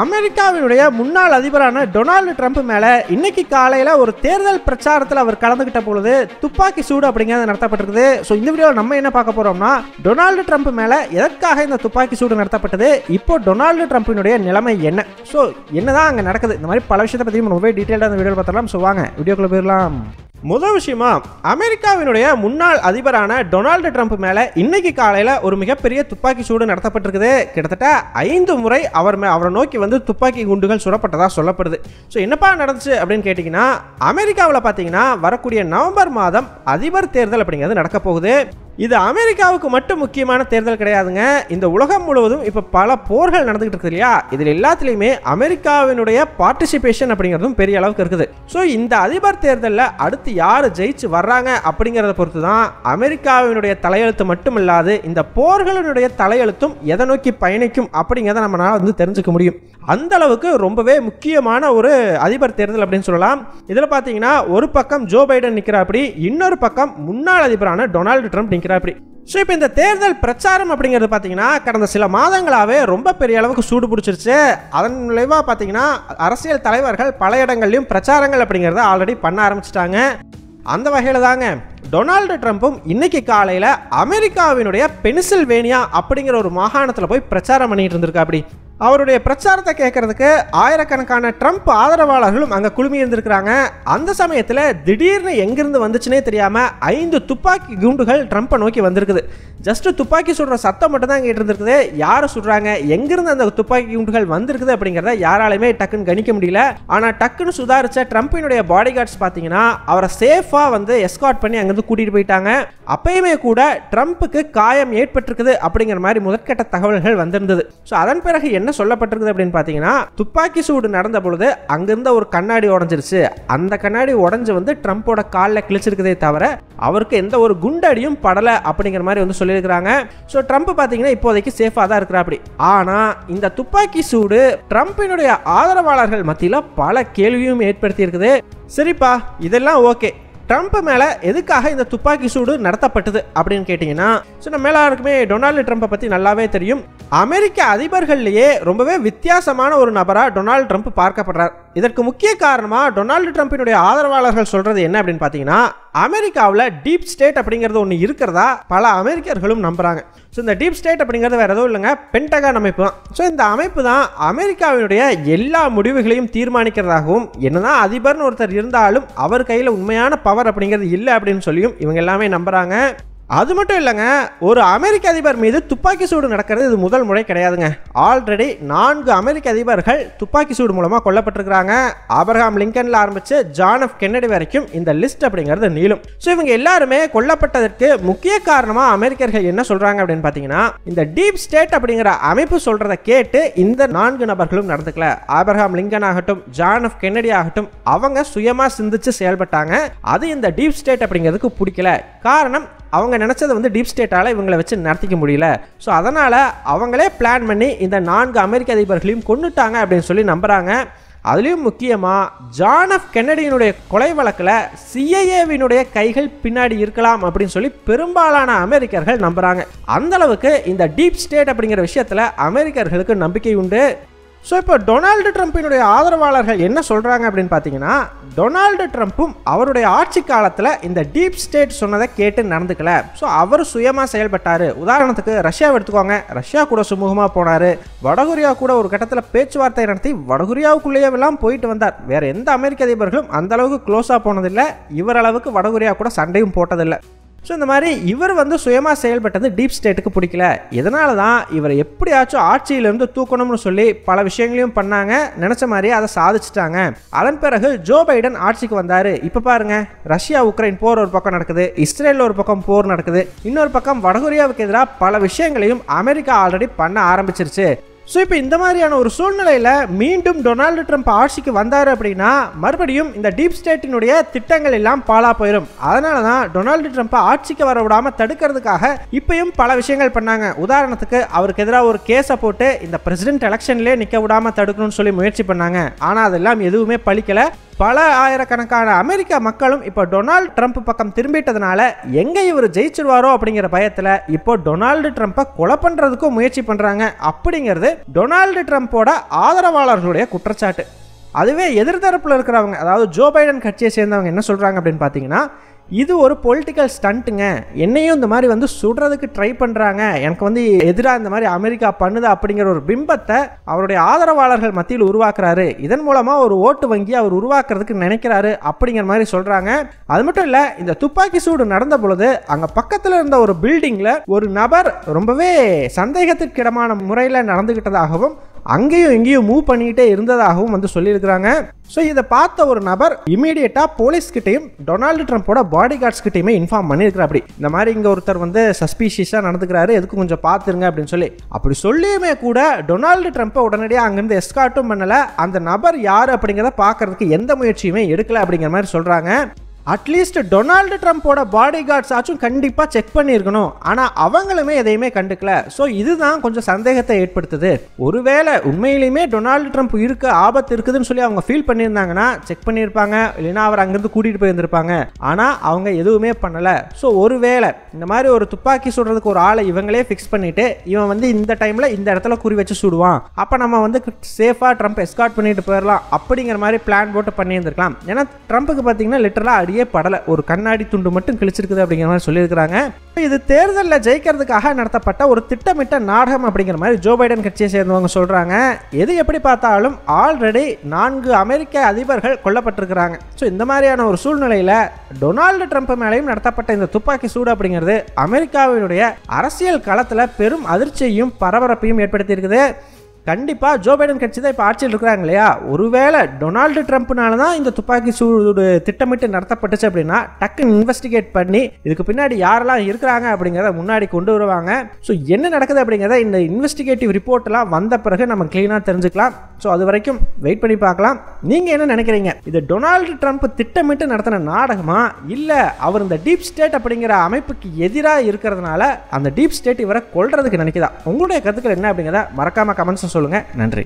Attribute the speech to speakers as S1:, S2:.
S1: அமெரிக்காவினுடைய முன்னாள் அதிபரான Donald Trump மேல இன்னைக்கு காலையில ஒரு தேர்தல் பிரச்சாரத்தில் அவர் கலந்துகிட்ட பொழுது துப்பாக்கி சூடு அப்படிங்கிறது நடத்தப்பட்டிருக்கு ஸோ இந்த வீடியோவில் நம்ம என்ன பார்க்க போறோம்னா டொனால்டு ட்ரம்ப் மேல எதற்காக இந்த துப்பாக்கி சூடு நடத்தப்பட்டது இப்போ டொனால்டு ட்ரம்ப்பினுடைய நிலைமை என்ன ஸோ என்னதான் அங்கே நடக்குது இந்த மாதிரி பல விஷயத்தை பற்றி ரொம்ப டீட்டெயிலாக அந்த வீடியோ பார்த்தலாம் சொல்லுவாங்க வாங்க வீடியோக்குள்ளே போயிடலாம் முதல் விஷயமா அமெரிக்காவினுடைய முன்னாள் அதிபரான டொனால்டு ட்ரம்ப் மேலே இன்னைக்கு காலையில் ஒரு மிகப்பெரிய துப்பாக்கி சூடு நடத்தப்பட்டிருக்குது கிட்டத்தட்ட ஐந்து முறை அவர் மே அவரை நோக்கி வந்து துப்பாக்கி குண்டுகள் சுடப்பட்டதாக சொல்லப்படுது ஸோ என்னப்பா நடந்துச்சு அப்படின்னு கேட்டிங்கன்னா அமெரிக்காவில் பார்த்தீங்கன்னா வரக்கூடிய நவம்பர் மாதம் அதிபர் தேர்தல் அப்படிங்கிறது நடக்க போகுது இது அமெரிக்காவுக்கு மட்டும் முக்கியமான தேர்தல் கிடையாதுங்க இந்த உலகம் முழுவதும் இப்போ பல போர்கள் நடந்துகிட்டு இருக்குது இல்லையா இதில் எல்லாத்துலேயுமே அமெரிக்காவினுடைய பார்ட்டிசிபேஷன் அப்படிங்கிறதும் பெரிய அளவுக்கு இருக்குது ஸோ இந்த அதிபர் தேர்தலில் அடுத்து யார் ஜெயிச்சு வர்றாங்க அப்படிங்கிறத பொறுத்து தான் அமெரிக்காவினுடைய தலையெழுத்து மட்டும் இல்லாது இந்த போர்களினுடைய தலையெழுத்தும் எதை நோக்கி பயணிக்கும் அப்படிங்கிறத நம்மளால் வந்து தெரிஞ்சுக்க முடியும் அந்த அளவுக்கு ரொம்பவே முக்கியமான ஒரு அதிபர் தேர்தல் அப்படின்னு சொல்லலாம் இதில் பார்த்தீங்கன்னா ஒரு பக்கம் ஜோ பைடன் நிற்கிறாப்படி இன்னொரு பக்கம் முன்னாள் அதிபரான டொனால்டு ட்ரம்ப் ஆரம்பிக்கிறா அப்படி ஸோ இப்போ இந்த தேர்தல் பிரச்சாரம் அப்படிங்கிறது பார்த்தீங்கன்னா கடந்த சில மாதங்களாகவே ரொம்ப பெரிய அளவுக்கு சூடு பிடிச்சிருச்சு அதன் விளைவாக பார்த்தீங்கன்னா அரசியல் தலைவர்கள் பல இடங்கள்லையும் பிரச்சாரங்கள் அப்படிங்கிறத ஆல்ரெடி பண்ண ஆரம்பிச்சிட்டாங்க அந்த வகையில் தாங்க டொனால்டு ட்ரம்ப்பும் இன்னைக்கு காலையில் அமெரிக்காவினுடைய பென்சில்வேனியா அப்படிங்கிற ஒரு மாகாணத்தில் போய் பிரச்சாரம் பண்ணிட்டு இருந்திருக்கா அப்படி அவருடைய பிரச்சாரத்தை கேட்கறதுக்கு ஆயிரக்கணக்கான ட்ரம்ப் ஆதரவாளர்களும் அங்கே குழுமி இருந்திருக்கிறாங்க அந்த சமயத்தில் திடீர்னு எங்கிருந்து வந்துச்சுனே தெரியாமல் ஐந்து துப்பாக்கி குண்டுகள் ட்ரம்ப்பை நோக்கி வந்திருக்குது ஜஸ்ட்டு துப்பாக்கி சுடுற சத்தம் மட்டும் தான் இருந்திருக்குது யார் சுடுறாங்க எங்கிருந்து அந்த துப்பாக்கி குண்டுகள் வந்திருக்குது அப்படிங்கிறத யாராலையுமே டக்குன்னு கணிக்க முடியல ஆனால் டக்குன்னு சுதாரித்த ட்ரம்ப்பினுடைய பாடி கார்ட்ஸ் பார்த்தீங்கன்னா அவரை சேஃபாக வந்து எஸ்காட் பண்ணி அங்கே அங்கிருந்து கூட்டிகிட்டு போயிட்டாங்க அப்பயுமே கூட ட்ரம்ப்புக்கு காயம் ஏற்பட்டிருக்குது அப்படிங்கிற மாதிரி முதற்கட்ட தகவல்கள் வந்திருந்தது ஸோ அதன் பிறகு என்ன சொல்லப்பட்டிருக்குது அப்படின்னு பார்த்தீங்கன்னா துப்பாக்கி சூடு நடந்த பொழுது அங்கிருந்த ஒரு கண்ணாடி உடஞ்சிருச்சு அந்த கண்ணாடி உடஞ்சு வந்து ட்ரம்ப்போட காலில் கிழிச்சிருக்குதே தவிர அவருக்கு எந்த ஒரு குண்டடியும் படலை அப்படிங்கிற மாதிரி வந்து சொல்லியிருக்கிறாங்க ஸோ ட்ரம்ப் பார்த்தீங்கன்னா இப்போதைக்கு சேஃபாக தான் இருக்கிறா அப்படி ஆனால் இந்த துப்பாக்கி சூடு ட்ரம்ப்பினுடைய ஆதரவாளர்கள் மத்தியில் பல கேள்வியும் ஏற்படுத்தி இருக்குது சரிப்பா இதெல்லாம் ஓகே ட்ரம்ப் மேலே எதுக்காக இந்த துப்பாக்கி சூடு நடத்தப்பட்டது அப்படின்னு கேட்டிங்கன்னா ஸோ நம்ம எல்லாருக்குமே டொனால்டு ட்ரம்ப்பை பற்றி நல்லாவே தெரியும் அமெரிக்க அதிபர்கள்லேயே ரொம்பவே வித்தியாசமான ஒரு நபராக டொனால்டு ட்ரம்ப் பார்க்கப்படுறார் இதற்கு முக்கிய காரணமாக டொனால்டு ட்ரம்ப்பினுடைய ஆதரவாளர்கள் சொல்கிறது என்ன அப்படின்னு பார்த்தீங்கன்னா அமெரிக்காவில் டீப் ஸ்டேட் அப்படிங்கிறது ஒன்று இருக்கிறதா பல அமெரிக்கர்களும் நம்புகிறாங்க ஸோ இந்த டீப் ஸ்டேட் அப்படிங்கிறது வேறு எதுவும் இல்லைங்க பென்டகான் அமைப்பு தான் ஸோ இந்த அமைப்பு தான் அமெரிக்காவினுடைய எல்லா முடிவுகளையும் தீர்மானிக்கிறதாகவும் என்னதான் அதிபர்னு ஒருத்தர் இருந்தாலும் அவர் கையில் உண்மையான பவர் அப்படிங்கிறது இல்லை அப்படின்னு சொல்லியும் இவங்க எல்லாமே நம்புகிறாங்க அது மட்டும் இல்லைங்க ஒரு அமெரிக்க அதிபர் மீது துப்பாக்கி சூடு நடக்கிறது இது முதல் முறை கிடையாதுங்க ஆல்ரெடி நான்கு அமெரிக்க அதிபர்கள் துப்பாக்கி சூடு மூலமாக கொல்லப்பட்டிருக்கிறாங்க அபர்ஹாம் லிங்கனில் ஆரம்பித்து ஜான் ஆஃப் கென்னடி வரைக்கும் இந்த லிஸ்ட் அப்படிங்கிறது நீளும் ஸோ இவங்க எல்லாருமே கொல்லப்பட்டதற்கு முக்கிய காரணமாக அமெரிக்கர்கள் என்ன சொல்கிறாங்க அப்படின்னு பார்த்தீங்கன்னா இந்த டீப் ஸ்டேட் அப்படிங்கிற அமைப்பு சொல்கிறத கேட்டு இந்த நான்கு நபர்களும் நடந்துக்கல அபர்ஹாம் லிங்கன் ஆகட்டும் ஜான் ஆஃப் கென்னடி ஆகட்டும் அவங்க சுயமாக சிந்திச்சு செயல்பட்டாங்க அது இந்த டீப் ஸ்டேட் அப்படிங்கிறதுக்கு பிடிக்கல காரணம் அவங்க நினச்சதை வந்து டீப் ஸ்டேட்டால் இவங்களை வச்சு நடத்திக்க முடியல ஸோ அதனால் அவங்களே பிளான் பண்ணி இந்த நான்கு அமெரிக்க அதிபர்களையும் கொண்டுட்டாங்க அப்படின்னு சொல்லி நம்புகிறாங்க அதுலேயும் முக்கியமாக ஜான் ஆஃப் கென்னடியினுடைய கொலை வழக்கில் சிஐஏவினுடைய கைகள் பின்னாடி இருக்கலாம் அப்படின்னு சொல்லி பெரும்பாலான அமெரிக்கர்கள் நம்புகிறாங்க அந்தளவுக்கு இந்த டீப் ஸ்டேட் அப்படிங்கிற விஷயத்தில் அமெரிக்கர்களுக்கு நம்பிக்கை உண்டு ஸோ இப்போ டொனால்டு ட்ரம்ப்பினுடைய ஆதரவாளர்கள் என்ன சொல்கிறாங்க அப்படின்னு பார்த்தீங்கன்னா டொனால்டு ட்ரம்ப்பும் அவருடைய ஆட்சி காலத்தில் இந்த டீப் ஸ்டேட் சொன்னதை கேட்டு நடந்துக்கல ஸோ அவர் சுயமாக செயல்பட்டார் உதாரணத்துக்கு ரஷ்யாவை எடுத்துக்கோங்க ரஷ்யா கூட சுமூகமாக போனார் வடகொரியா கூட ஒரு கட்டத்தில் பேச்சுவார்த்தை நடத்தி வடகொரியாவுக்குள்ளேயே எல்லாம் போயிட்டு வந்தார் வேறு எந்த அமெரிக்க அதிபர்களும் அந்தளவுக்கு க்ளோஸாக போனதில்லை இவரளவுக்கு வடகொரியா கூட சண்டையும் போட்டதில்லை ஸோ இந்த மாதிரி இவர் வந்து சுயமாக செயல்பட்டது டீப் ஸ்டேட்டுக்கு பிடிக்கல இதனால தான் இவரை எப்படியாச்சும் ஆட்சியிலிருந்து தூக்கணும்னு சொல்லி பல விஷயங்களையும் பண்ணாங்க நினச்ச மாதிரியே அதை சாதிச்சிட்டாங்க அதன் பிறகு ஜோ பைடன் ஆட்சிக்கு வந்தார் இப்போ பாருங்க ரஷ்யா உக்ரைன் போர் ஒரு பக்கம் நடக்குது இஸ்ரேலில் ஒரு பக்கம் போர் நடக்குது இன்னொரு பக்கம் வடகொரியாவுக்கு எதிராக பல விஷயங்களையும் அமெரிக்கா ஆல்ரெடி பண்ண ஆரம்பிச்சிருச்சு ஸோ இப்போ இந்த மாதிரியான ஒரு சூழ்நிலையில் மீண்டும் டொனால்டு ட்ரம்ப் ஆட்சிக்கு வந்தார் அப்படின்னா மறுபடியும் இந்த டீப் ஸ்டேட்டினுடைய திட்டங்கள் எல்லாம் பாலாக போயிடும் அதனால தான் டொனால்டு ட்ரம்ப்பை ஆட்சிக்கு வர விடாமல் தடுக்கிறதுக்காக இப்பயும் பல விஷயங்கள் பண்ணாங்க உதாரணத்துக்கு அவருக்கு எதிராக ஒரு கேஸை போட்டு இந்த பிரசிடென்ட் எலெக்ஷன்லேயே நிற்க விடாமல் தடுக்கணும்னு சொல்லி முயற்சி பண்ணாங்க ஆனால் அதெல்லாம் எதுவுமே பழிக்கலை பல ஆயிரக்கணக்கான அமெரிக்க மக்களும் இப்போ டொனால்டு ட்ரம்ப் பக்கம் திரும்பிட்டதுனால எங்கே இவர் ஜெயிச்சிருவாரோ அப்படிங்கிற பயத்தில் இப்போ டொனால்டு ட்ரம்ப்பை கொலை பண்ணுறதுக்கும் முயற்சி பண்ணுறாங்க அப்படிங்கிறது டொனால்டு ட்ரம்ப்போட ஆதரவாளர்களுடைய குற்றச்சாட்டு அதுவே எதிர்தரப்பில் இருக்கிறவங்க அதாவது ஜோ பைடன் கட்சியை சேர்ந்தவங்க என்ன சொல்கிறாங்க அப்படின்னு பார்த்தீங்கன்னா இது ஒரு பொலிட்டிக்கல் ஸ்டண்ட்டுங்க என்னையும் இந்த மாதிரி வந்து சுடுறதுக்கு ட்ரை பண்ணுறாங்க எனக்கு வந்து எதிராக இந்த மாதிரி அமெரிக்கா பண்ணுது அப்படிங்கிற ஒரு பிம்பத்தை அவருடைய ஆதரவாளர்கள் மத்தியில் உருவாக்குறாரு இதன் மூலமாக ஒரு ஓட்டு வங்கி அவர் உருவாக்குறதுக்கு நினைக்கிறாரு அப்படிங்கிற மாதிரி சொல்கிறாங்க அது மட்டும் இல்லை இந்த துப்பாக்கி சூடு நடந்த பொழுது அங்கே பக்கத்தில் இருந்த ஒரு பில்டிங்கில் ஒரு நபர் ரொம்பவே சந்தேகத்திற்கிடமான முறையில் நடந்துக்கிட்டதாகவும் அங்கேயும் இங்கேயும் மூவ் பண்ணிக்கிட்டே இருந்ததாகவும் வந்து சொல்லியிருக்கிறாங்க ஸோ இதை பார்த்த ஒரு நபர் இமீடியட்டாக போலீஸ்கிட்டையும் டொனால்டு ட்ரம்ப்போட பாடி கார்ட்ஸ் கிட்டையுமே இன்ஃபார்ம் பண்ணியிருக்கிறார் அப்படி இந்த மாதிரி இங்கே ஒருத்தர் வந்து சஸ்பீஷியஸாக நடந்துக்கிறாரு எதுக்கு கொஞ்சம் பார்த்துருங்க அப்படின்னு சொல்லி அப்படி சொல்லியுமே கூட டொனால்டு ட்ரம்ப்பை உடனடியாக அங்கேருந்து எஸ்கார்ட்டும் பண்ணலை அந்த நபர் யார் அப்படிங்கிறத பார்க்கறதுக்கு எந்த முயற்சியுமே எடுக்கலை அப்படிங்கிற மாதிரி சொல்கிறாங்க அட்லீஸ்ட் டொனால்டு ட்ரம்ப்போட பாடி கார்ட்ஸாச்சும் கண்டிப்பாக செக் பண்ணியிருக்கணும் ஆனால் அவங்களுமே எதையுமே கண்டுக்கல ஸோ இதுதான் கொஞ்சம் சந்தேகத்தை ஏற்படுத்துது ஒருவேளை உண்மையிலுமே டொனால்டு ட்ரம்ப் இருக்க ஆபத்து இருக்குதுன்னு சொல்லி அவங்க ஃபீல் பண்ணியிருந்தாங்கன்னா செக் பண்ணியிருப்பாங்க இல்லைன்னா அவர் அங்கேருந்து கூட்டிகிட்டு போயிருந்திருப்பாங்க ஆனால் அவங்க எதுவுமே பண்ணலை ஸோ ஒருவேளை இந்த மாதிரி ஒரு துப்பாக்கி சுடுறதுக்கு ஒரு ஆளை இவங்களே ஃபிக்ஸ் பண்ணிவிட்டு இவன் வந்து இந்த டைமில் இந்த இடத்துல குறி வச்சு சுடுவான் அப்போ நம்ம வந்து சேஃபாக ட்ரம்ப் எஸ்கார்ட் பண்ணிட்டு போயிடலாம் அப்படிங்கிற மாதிரி பிளான் போட்டு பண்ணியிருந்திருக்கலாம் ஏன்னா ட்ரம்ப்புக்கு பார்த்தீங்கன்னா லிட்டரலாக அப்படியே படலை ஒரு கண்ணாடி துண்டு மட்டும் கிழிச்சிருக்குது அப்படிங்கிற மாதிரி சொல்லியிருக்கிறாங்க இது தேர்தலில் ஜெயிக்கிறதுக்காக நடத்தப்பட்ட ஒரு திட்டமிட்ட நாடகம் அப்படிங்கிற மாதிரி ஜோ பைடன் கட்சியை சேர்ந்தவங்க சொல்கிறாங்க எது எப்படி பார்த்தாலும் ஆல்ரெடி நான்கு அமெரிக்க அதிபர்கள் கொல்லப்பட்டிருக்கிறாங்க ஸோ இந்த மாதிரியான ஒரு சூழ்நிலையில் டொனால்டு ட்ரம்ப் மேலேயும் நடத்தப்பட்ட இந்த துப்பாக்கி சூடு அப்படிங்கிறது அமெரிக்காவினுடைய அரசியல் களத்தில் பெரும் அதிர்ச்சியையும் பரபரப்பையும் ஏற்படுத்தியிருக்குது கண்டிப்பாக ஜோ பைடன் கட்சி தான் இப்போ ஆட்சியில் இருக்கிறாங்க இல்லையா ஒருவேளை டொனால்டு ட்ரம்ப்னால தான் இந்த துப்பாக்கி சூடு திட்டமிட்டு நடத்தப்பட்டுச்சு அப்படின்னா டக்குன்னு இன்வெஸ்டிகேட் பண்ணி இதுக்கு பின்னாடி யாரெல்லாம் இருக்கிறாங்க அப்படிங்கிறத முன்னாடி கொண்டு வருவாங்க ஸோ என்ன நடக்குது அப்படிங்கிறத இந்த இன்வெஸ்டிகேட்டிவ் ரிப்போர்ட்லாம் வந்த பிறகு நம்ம க்ளீனாக தெரிஞ்சுக்கலாம் ஸோ அது வரைக்கும் வெயிட் பண்ணி பார்க்கலாம் நீங்கள் என்ன நினைக்கிறீங்க இது டொனால்டு ட்ரம்ப் திட்டமிட்டு நடத்தின நாடகமா இல்லை அவர் இந்த டீப் ஸ்டேட் அப்படிங்கிற அமைப்புக்கு எதிராக இருக்கிறதுனால அந்த டீப் ஸ்டேட் இவரை கொள்றதுக்கு நினைக்குதா உங்களுடைய கருத்துக்கள் என்ன அப்படிங்கிறத மறக்காம கமெண்ட்ஸ் சொல்லுங்கள் நன்றி